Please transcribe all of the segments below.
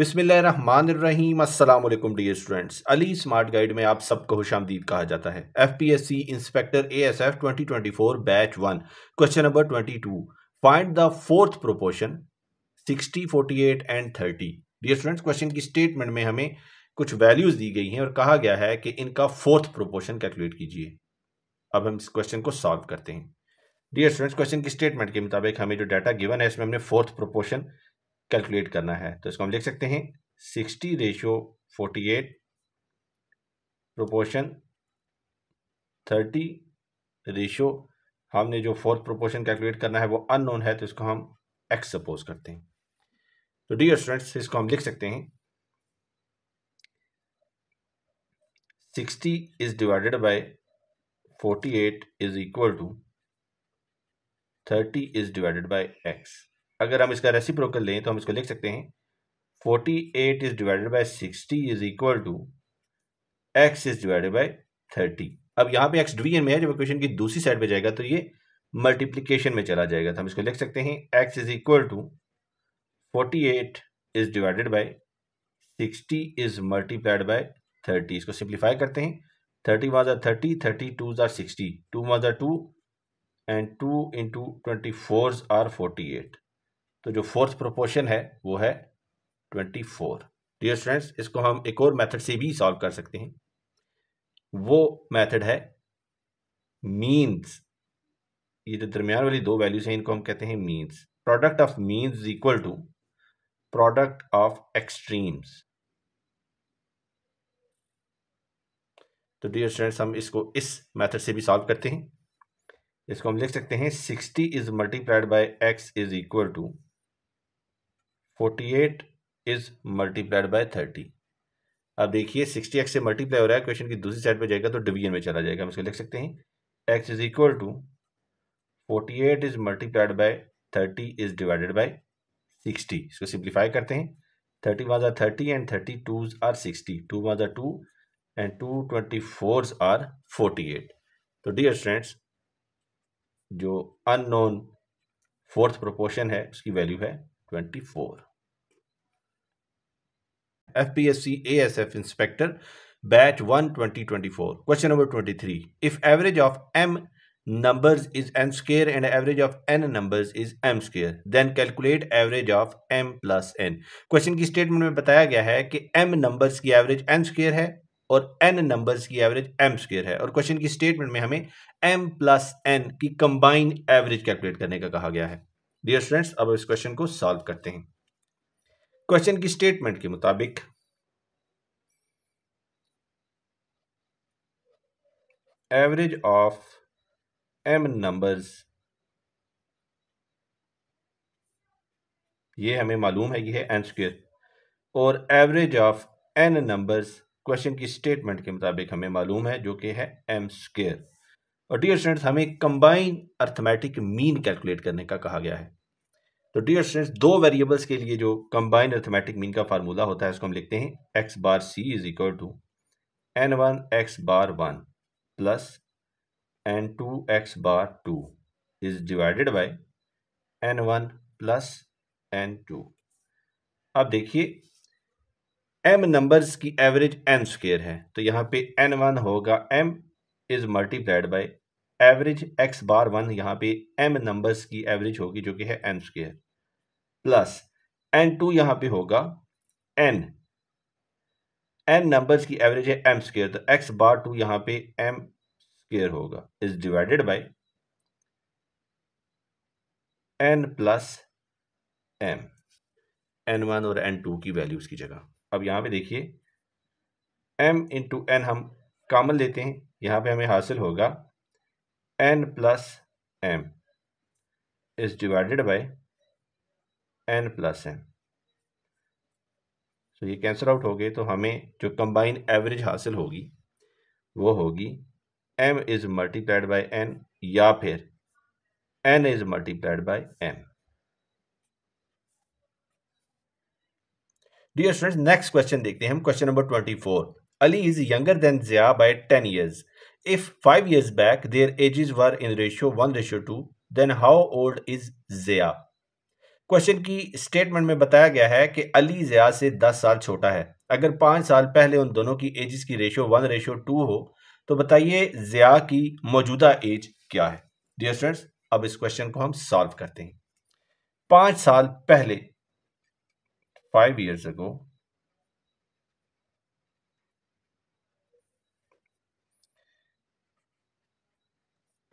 अस्सलाम वालेकुम dear students Ali smart guide में आप सबको खुश आमदीद कहा जाता है F P S C inspector A S F twenty twenty four batch one question number twenty two find the fourth proportion sixty forty eight and thirty dear students question की statement में हमें कुछ वैल्यूज़ दी गई हैं और कहा गया है कि इनका फोर्थ प्रोपोर्शन कैलकुलेट कीजिए अब हम इस क्वेश्चन को सॉल्व करते हैं डियर स्टूडेंट्स क्वेश्चन की स्टेटमेंट के मुताबिक हमें जो डाटा गिवन है इसमें हमने फोर्थ प्रोपोर्शन कैलकुलेट करना है तो इसको हम लिख सकते हैं sixty ratio forty eight proportion thirty ratio हमने जो फोर्थ प्रोपोर्शन कैलकुलेट करना है वो अननोन है तो इसको हम एक्स सपोज करते हैं तो डियर स्टूडेंट्स इसको हम लिख सकते हैं sixty is divided by forty eight is equal to thirty is divided by X अगर हम इसका रेसिप्रोकल लें तो हम इसको लिख सकते हैं forty eight is divided by sixty is equal to X is divided by thirty अब यहाँ पे एक्स डिवीजन में है जब इक्वेशन की दूसरी साइड पे जाएगा तो ये मल्टीप्लीकेशन में चला जाएगा तो हम इसको लिख सकते हैं x is equal to forty eight is divided by sixty is multiplied by thirty इसको सिंप्लीफाई करते हैं थर्टी वन ज़ार थर्टी थर्टी टू ज़ार सिक्सटी टू वन ज़ार two and two into twenty four are forty eight तो जो fourth proportion है वो है ट्वेंटी फोर डियर स्टूडेंट्स इसको हम एक और मेथड से भी सॉल्व कर सकते हैं वो मेथड है मीन्स ये जो दरमियान वाली दो वैल्यूज हैं इनको हम कहते हैं means product of means equal to product of extremes तो डियर स्टूडेंट्स हम इसको इस मेथड से भी सॉल्व करते हैं इसको हम लिख सकते हैं sixty is multiplied by X is equal to forty eight is multiplied by thirty अब देखिए सिक्सटी एक्स से मल्टीप्लाई हो रहा है क्वेश्चन की दूसरी साइड पे जाएगा तो डिवीजन में चला जाएगा हम इसको लिख सकते हैं x is equal to forty eight is multiplied by thirty is divided by sixty इसको सिंप्लीफाई करते हैं thirty one are thirty and thirty two are sixty two one are two and two twenty four are forty eight तो dear students जो unknown fourth proportion है उसकी value है twenty four F P S C A S F inspector batch one twenty twenty four question number twenty three if average of M numbers is m square and average of n numbers is m square then calculate average of m plus n question की statement में बताया गया है कि m number की average n square है और n numbers की एवरेज m स्क्र है और क्वेश्चन की स्टेटमेंट में हमें m प्लस एन की कंबाइन एवरेज कैलकुलेट करने का कहा गया है डियर स्टूडेंट्स अब इस क्वेश्चन को सॉल्व करते हैं क्वेश्चन की स्टेटमेंट के मुताबिक एवरेज ऑफ एम नंबर्स ये हमें मालूम है ये है एन स्क्र और average of N numbers question की स्टेटमेंट के मुताबिक हमें मालूम है जो कि है एम स्क्र और डियर स्टूडेंट्स हमें कंबाइन अर्थमेटिक मीन कैलकुलेट करने का कहा गया है तो डियर स्टूडेंट्स दो वेरिएबल्स के लिए जो कंबाइंड अर्थमेटिक मीन का फार्मूला होता है उसको हम लिखते हैं X bar C is equal to N one X bar one plus N two X bar two is divided by N one plus N two अब देखिए एम नंबर्स की एवरेज एन स्क्र है तो यहाँ पे एन वन होगा M is multiplied by average X bar one यहाँ पे एम नंबर्स की एवरेज होगी जो कि है N square plus N two यहां पे होगा एन एन नंबर्स की एवरेज है एम स्केयर तो एक्स बार टू यहां पे एम स्केयर होगा is divided by N plus M N one और एन टू की वैल्यूज की जगह अब यहां पे देखिए एम इंटू एन हम कामन लेते हैं यहां पे हमें हासिल होगा N plus M is divided by N plus N so ये कैंसल आउट हो गए तो हमें जो कंबाइन एवरेज हासिल होगी वो होगी M is multiplied by N या फिर N is multiplied by M dear students next question देखते हैं हम question number twenty four Ali is younger than Zia by ten years if five years back their ages were in ratio one ratio two then how old is Zia question की statement में बताया गया है कि अली जिया से दस साल छोटा है अगर पाँच साल पहले उन दोनों की एजेस की रेशो वन रेशो टू हो तो बताइए जिया की मौजूदा एज क्या है डियर स्टूडेंट्स अब इस क्वेश्चन को हम सॉल्व करते हैं पाँच साल पहले फाइव ईयर्स अगो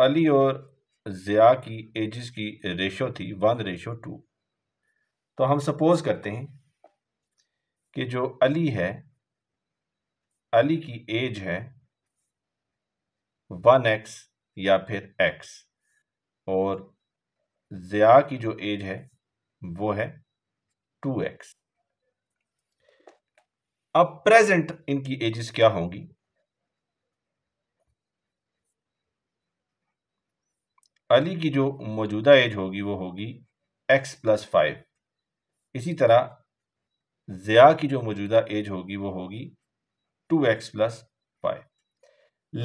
अली और जिया की एजेस की रेशो थी वन रेशो टू तो हम सपोज करते हैं कि जो अली है अली की एज है वन एक्स या फिर एक्स और ज़िया की जो एज है वो है टू एक्स अब प्रेजेंट इनकी एजेस क्या होंगी अली की जो मौजूदा एज होगी वो होगी एक्स प्लस फाइव इसी तरह ज़िया की जो मौजूदा एज होगी वो होगी टू एक्स प्लस फाइव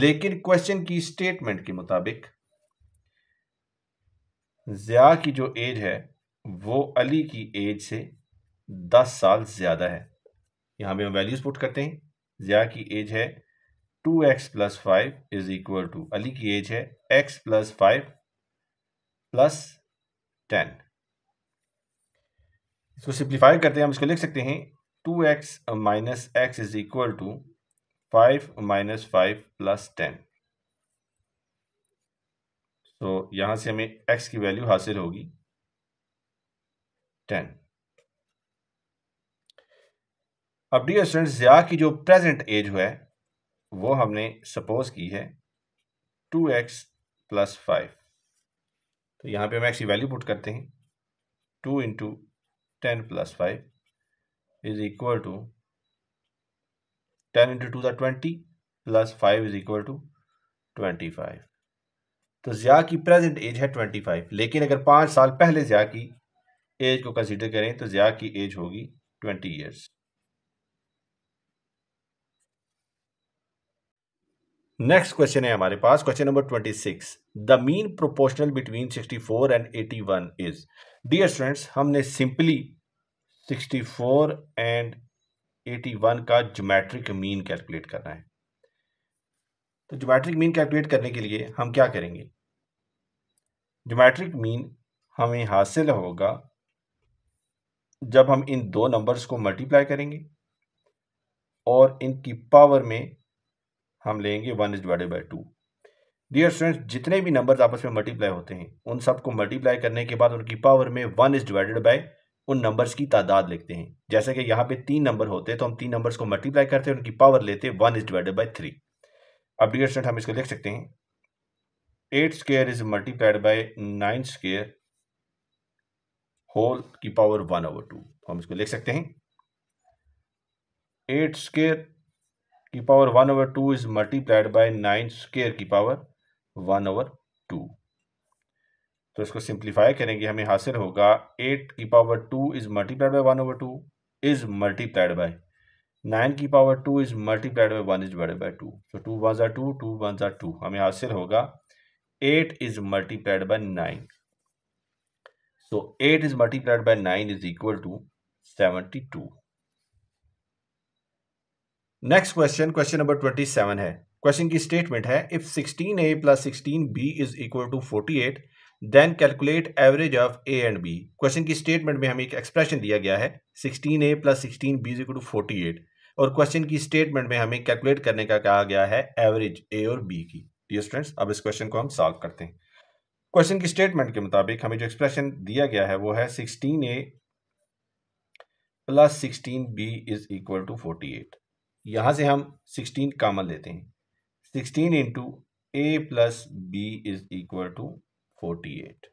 लेकिन क्वेश्चन की स्टेटमेंट के मुताबिक ज़िया की जो एज है वो अली की एज से दस साल ज़्यादा है यहाँ पे हम वैल्यूज़ पुट करते हैं ज़िया की एज है two X plus five is equal to Ali की एज है X plus five plus ten इसको सिंप्लीफाई करते हैं हम इसको लिख सकते हैं two X minus X is equal to five minus five plus ten तो यहां से हमें एक्स की वैल्यू हासिल होगी टेन अब डी स्टूडेंट ज़िया की जो प्रेजेंट एज है वो हमने सपोज की है टू एक्स प्लस फाइव तो यहां पे हम एक्स की वैल्यू पुट करते हैं two into ten plus five is equal to ten into two twenty plus five is equal to twenty five तो ज़िया की प्रेजेंट एज है ट्वेंटी फाइव लेकिन अगर पांच साल पहले ज़िया की एज को कंसिडर करें तो ज़िया की एज होगी ट्वेंटी ईयर्स नेक्स्ट क्वेश्चन है हमारे पास question number twenty six the mean proportional between sixty four and eighty one is dear students हमने सिंपली 64 एंड 81 का जोमेट्रिक मीन कैलकुलेट करना है तो जोमेट्रिक मीन कैलकुलेट करने के लिए हम क्या करेंगे जोमेट्रिक मीन हमें हासिल होगा जब हम इन दो नंबर्स को मल्टीप्लाई करेंगे और इनकी पावर में हम लेंगे one is divided by two dear students जितने भी नंबर्स आपस में मल्टीप्लाई होते हैं उन सबको मल्टीप्लाई करने के बाद उनकी पावर में वन इज डिवाइडेड बाय उन नंबर्स की तादाद लिखते हैं जैसे कि यहाँ पे तीन नंबर होते हैं तो हम तीन नंबर्स को मल्टीप्लाई करते हैं उनकी पावर लेते हैं one is divided by three अब डियर स्टूडेंट हम इसको लिख सकते हैं eight square is multiplied by nine square whole की पावर वन ओवर टू हम इसको लिख सकते हैं एट स्केयर की power one over two is multiplied by nine square की पावर वन ओवर टू तो इसको सिंप्लीफाई करेंगे हमें हासिल होगा एट की power two is multiplied by one over two is multiplied by nine की power two is multiplied by one is बड़े टू तो टू वन जार टू टू वन जार टू हमें हासिल होगा eight is multiplied by nine so तो eight is multiplied by nine is equal to seventy two next question question number twenty seven है question की स्टेटमेंट है if 16a A plus sixteen B is equal to forty eight then calculate average of A and B question की statement में हमें एक expression दिया गया है 16a A plus sixteen B is equal to forty eight और question की statement में हमें कैलकुलेट करने का कहा गया है एवरेज ए और बी की डियर स्टूडेंट्स अब इस क्वेश्चन को हम सॉल्व करते हैं क्वेश्चन की स्टेटमेंट के मुताबिक हमें जो एक्सप्रेशन दिया गया है वो है sixteen A plus sixteen B is equal to forty eight यहाँ से हम सिक्सटीन कामन लेते हैं sixteen into A plus B is equal to forty eight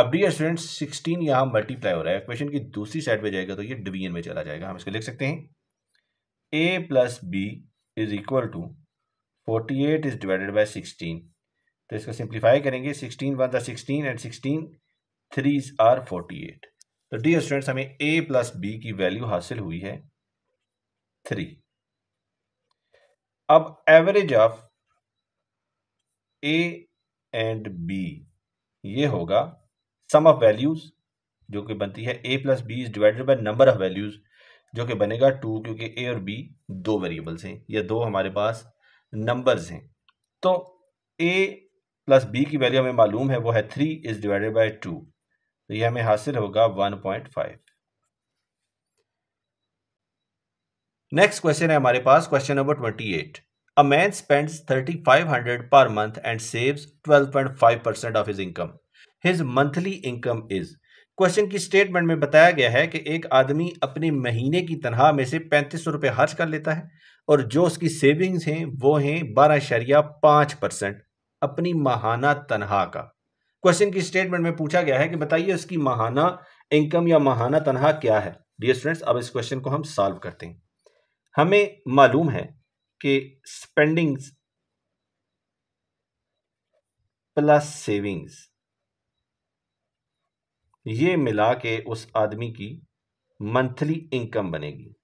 अब डी स्टूडेंट सिक्सटीन यहां मल्टीप्लाई हो रहा है क्वेश्चन की दूसरी साइड पे जाएगा तो ये डिवीजन में चला जाएगा हम इसको लिख सकते हैं A plus B is equal to forty eight is divided by sixteen तो इसको सिंप्लीफाई करेंगे सिक्सटीन वन था sixteen and sixteen three are forty eight तो डी स्टूडेंट्स हमें ए प्लस बी की वैल्यू हासिल हुई है थ्री अब average of A and B ये होगा सम ऑफ वैल्यूज जो कि बनती है A plus B is divided by number of values जो कि बनेगा टू क्योंकि ए और बी दो वेरिएबल्स हैं या दो हमारे पास नंबर्स हैं तो ए प्लस बी की वैल्यू हमें मालूम है वो है three is divided by two तो यह हमें हासिल होगा one point five next question है हमारे पास question number twenty eight a man spends thirty five hundred per month and saves twelve point five percent of his income his monthly income is question की statement में बताया गया है कि एक आदमी अपने महीने की तनख्वाह में से पैंतीस सौ रुपये खर्च कर लेता है और जो उसकी सेविंग्स हैं वो हैं बारह शरिया पाँच परसेंट अपनी माहाना तनख्वाह का क्वेश्चन की स्टेटमेंट में पूछा गया है कि बताइए उसकी माहाना इनकम या माहाना तनख्वाह क्या है डियर स्टूडेंट्स अब इस क्वेश्चन को हम सॉल्व करते हैं हमें मालूम है कि स्पेंडिंग्स प्लस सेविंग्स ये मिला के उस आदमी की मंथली इनकम बनेगी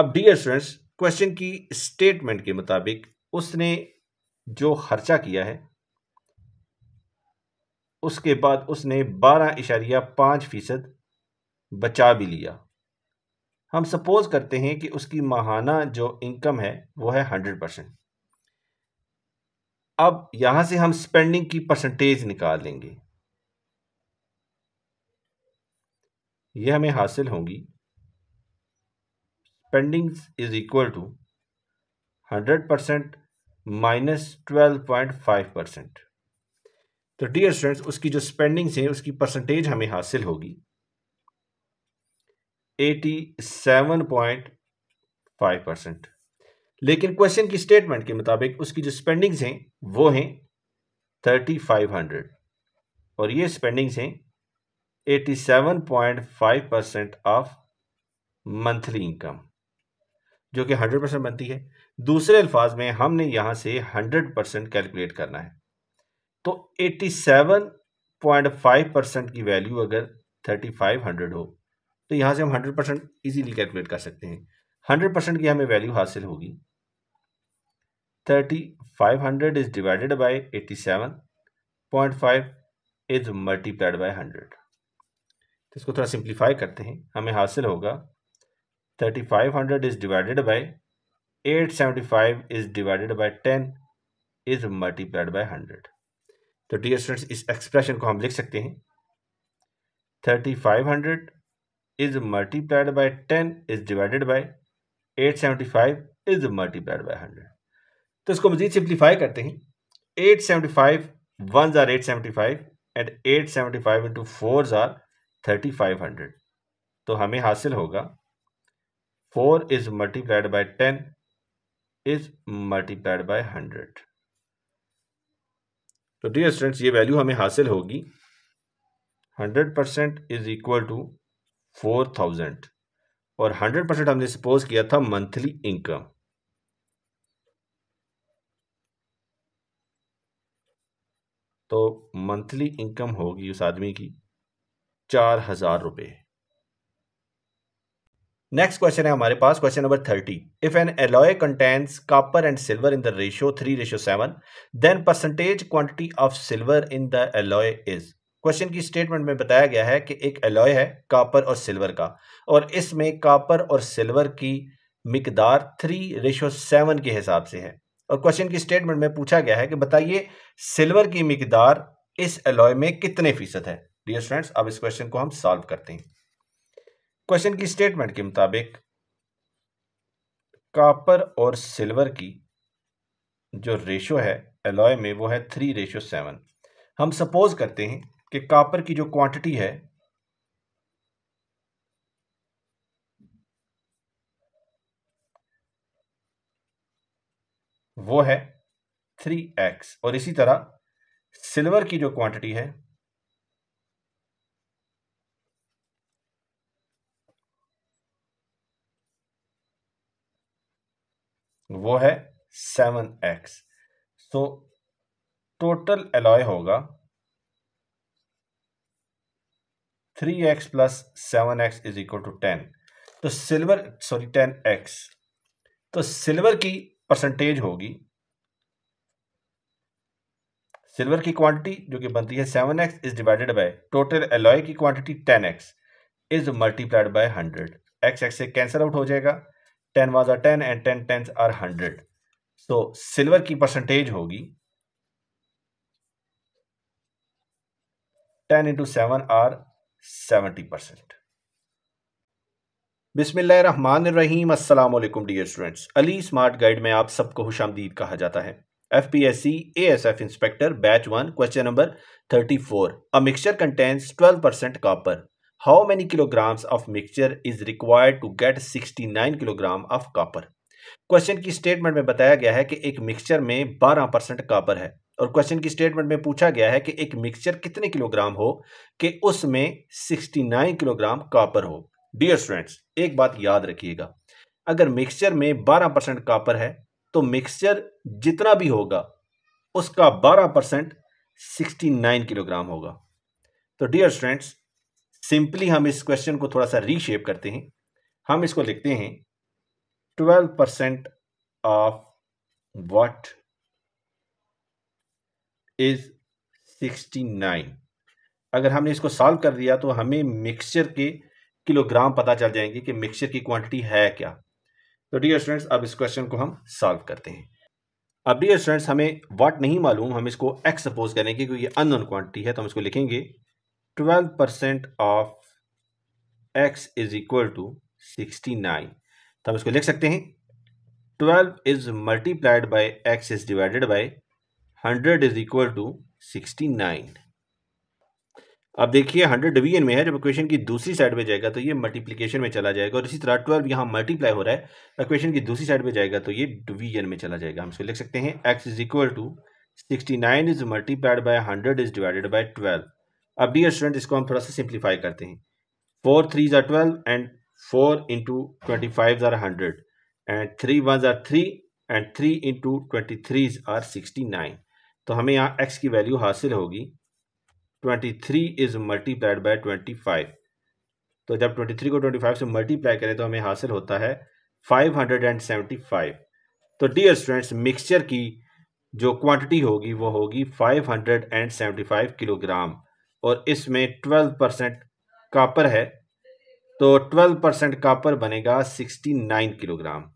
अब डियर स्टूडेंट्स क्वेश्चन की स्टेटमेंट के मुताबिक उसने जो खर्चा किया है उसके बाद उसने बारह इशारिया पांच फीसद बचा भी लिया हम सपोज करते हैं कि उसकी माहाना जो इनकम है वो है हंड्रेड परसेंट अब यहां से हम स्पेंडिंग की परसेंटेज निकाल लेंगे ये हमें हासिल होंगी spending is equal to hundred percent minus twelve point five percent तो डियर स्टूडेंट्स उसकी जो स्पेंडिंग्स हैं उसकी परसेंटेज हमें हासिल होगी eighty seven point five percent लेकिन क्वेश्चन की स्टेटमेंट के मुताबिक उसकी जो स्पेंडिंग्स हैं वो हैं हंड्रेड और ये स्पेंडिंग्स हैं eighty seven point five percent of monthly income जो कि हंड्रेड परसेंट बनती है दूसरे अल्फाज में हमने यहां से हंड्रेड परसेंट कैलकुलेट करना है तो सेवन पॉइंट फाइव परसेंट की वैल्यू अगर थर्टी फाइव हंड्रेड हो तो यहाँ से हम हंड्रेड परसेंट ईजीली कैलकुलेट कर सकते हैं हंड्रेड परसेंट की हमें वैल्यू हासिल होगी thirty five hundred is divided by eighty seven point five is multiplied by hundred तो इसको थोड़ा सिंप्लीफाई करते हैं हमें हासिल होगा thirty five hundred is divided by eight seventy five is divided by ten is multiplied by hundred तो dear students इस एक्सप्रेशन को हम लिख सकते हैं thirty five hundred is multiplied by ten is divided by eight seventy five is multiplied by hundred तो इसको मजीद सिंप्लीफाई करते हैं एट सेवेंटी फाइव वन ज़ार eight seventy five and eight seventy five into four ज़ार thirty five hundred तो हमें हासिल होगा four is multiplied by ten is multiplied by hundred तो डियर स्टूडेंट्स ये वैल्यू हमें हासिल होगी hundred percent is equal to four thousand और हंड्रेड परसेंट हमने सपोज किया था मंथली इनकम तो मंथली इनकम होगी उस आदमी की चार हजार रुपये नेक्स्ट क्वेश्चन है हमारे पास question number thirty if an alloy contains copper and silver in the ratio three ratio seven then percentage quantity of silver in the alloy is question की स्टेटमेंट में बताया गया है कि एक एलॉय है कापर और सिल्वर का और इसमें कापर और सिल्वर की मकदार थ्री रेशो सेवन के हिसाब से है और क्वेश्चन की स्टेटमेंट में पूछा गया है कि बताइए सिल्वर की मकदार इस एलॉय में कितने फीसद है डियर स्टूडेंट्स अब इस क्वेश्चन को हम सॉल्व करते हैं क्वेश्चन की स्टेटमेंट के मुताबिक कापर और सिल्वर की जो रेशो है एलॉय में वो है थ्री रेशो सेवन हम सपोज करते हैं कि कापर की जो क्वांटिटी है वो है थ्री एक्स और इसी तरह सिल्वर की जो क्वांटिटी है वो है seven x so total alloy होगा three x plus seven x is equal to ten तो सिल्वर सॉरी टेन एक्स तो सिल्वर की परसेंटेज होगी सिल्वर की क्वांटिटी जो कि बनती है seven x is divided by total alloy की quantity ten x is multiplied by hundred x x से कैंसल आउट हो जाएगा ten was are ten and ten tens are hundred so silver की परसेंटेज होगी ten into seven are seventy percent बिसमीम अल्लाम dear students Ali smart guide में आप सबको खुश आमदीद कहा जाता है F P S C A S F inspector batch one question number thirty four a mixture contains twelve percent copper how many kilograms of mixture is required to get sixty nine kilogram of copper question की statement में बताया गया है कि एक mixture में बारह percent copper है और क्वेश्चन की स्टेटमेंट में पूछा गया है कि एक मिक्सचर कितने किलोग्राम हो कि उसमें 69 किलोग्राम कॉपर हो डियर स्टूडेंट्स एक बात याद रखिएगा अगर मिक्सचर में 12 परसेंट कापर है तो मिक्सचर जितना भी होगा उसका 12 परसेंट सिक्सटी किलोग्राम होगा तो डियर स्टूडेंट्स सिंपली हम इस क्वेश्चन को थोड़ा सा रीशेप करते हैं हम इसको लिखते हैं 12 परसेंट ऑफ वॉट इज़ 69 अगर हमने इसको सॉल्व कर दिया तो हमें मिक्सचर के किलोग्राम पता चल जाएंगे कि मिक्सचर की क्वांटिटी है क्या तो डियर स्टूडेंट्स अब इस क्वेश्चन को हम सॉल्व करते हैं अब डियर स्टूडेंट्स हमें वाट नहीं मालूम हम इसको एक्स सपोज करेंगे क्योंकि अन अननोन क्वांटिटी है तो हम इसको लिखेंगे twelve percent of x is equal to sixty nine तो हम इसको लिख सकते हैं twelve is multiplied by x is divided by hundred is equal to sixty nine अब देखिए हंड्रेड डिवीजन में है जब इक्वेशन की दूसरी साइड में जाएगा तो ये मल्टीप्लीकेशन में चला जाएगा और इसी तरह ट्वेल्व यहाँ मल्टीप्लाई हो रहा है इक्वेशन की दूसरी साइड में जाएगा तो ये डिवीजन में चला जाएगा हम इसको लिख सकते हैं x is equal to sixty nine is multiplied by hundred is divided by twelve अब डियर स्टूडेंट इसको हम थोड़ा सा सिंप्लीफाई करते हैं फोर थ्री ज़ार twelve and four into twenty five ज़ार हंड्रेड एंड थ्री वन ज़ार three and three into twenty three are sixty nine तो हमें यहाँ एक्स की वैल्यू हासिल होगी twenty three is multiplied by twenty five तो जब ट्वेंटी थ्री को ट्वेंटी फाइव से मल्टीप्लाई करें तो हमें हासिल होता है five hundred and seventy five तो डियर फ्रेंड्स मिक्सचर की जो क्वांटिटी होगी वो होगी five hundred and seventy five kilogram और इसमें ट्वेल्व परसेंट कापर है तो ट्वेल्व परसेंट कापर बनेगा सिक्सटी नाइन किलोग्राम